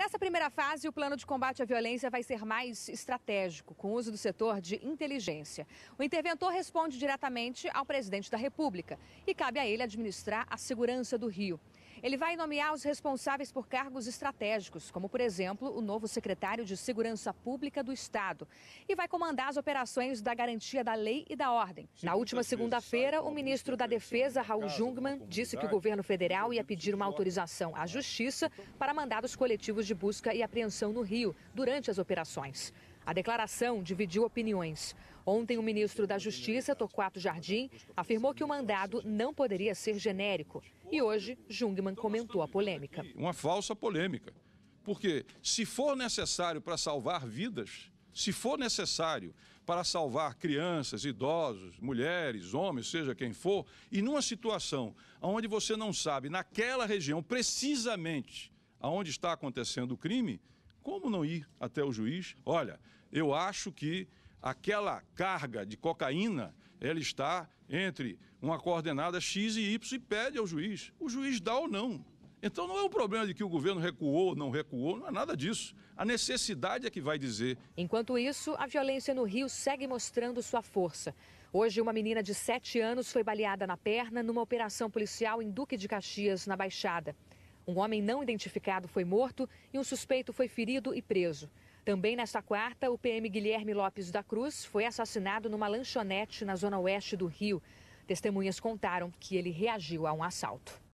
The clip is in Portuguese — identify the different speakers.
Speaker 1: Nessa primeira fase, o plano de combate à violência vai ser mais estratégico, com o uso do setor de inteligência. O interventor responde diretamente ao presidente da República e cabe a ele administrar a segurança do Rio. Ele vai nomear os responsáveis por cargos estratégicos, como, por exemplo, o novo secretário de Segurança Pública do Estado, e vai comandar as operações da garantia da lei e da ordem. Na última segunda-feira, o ministro da é Defesa, Raul Jungmann, disse que o governo federal ia pedir uma autorização à Justiça para mandados coletivos de busca e apreensão no Rio durante as operações. A declaração dividiu opiniões. Ontem, o ministro da Justiça, Torquato Jardim, afirmou que o mandado não poderia ser genérico. E hoje, Jungmann comentou a polêmica.
Speaker 2: Uma falsa polêmica. Porque, se for necessário para salvar vidas, se for necessário para salvar crianças, idosos, mulheres, homens, seja quem for, e numa situação onde você não sabe, naquela região, precisamente aonde está acontecendo o crime, como não ir até o juiz? Olha, eu acho que aquela carga de cocaína ela está entre uma coordenada X e Y e pede ao juiz. O juiz dá ou não. Então não é um problema de que o governo recuou ou não recuou, não é nada disso. A necessidade é que vai dizer.
Speaker 1: Enquanto isso, a violência no Rio segue mostrando sua força. Hoje, uma menina de 7 anos foi baleada na perna numa operação policial em Duque de Caxias, na Baixada. Um homem não identificado foi morto e um suspeito foi ferido e preso. Também nesta quarta, o PM Guilherme Lopes da Cruz foi assassinado numa lanchonete na zona oeste do Rio. Testemunhas contaram que ele reagiu a um assalto.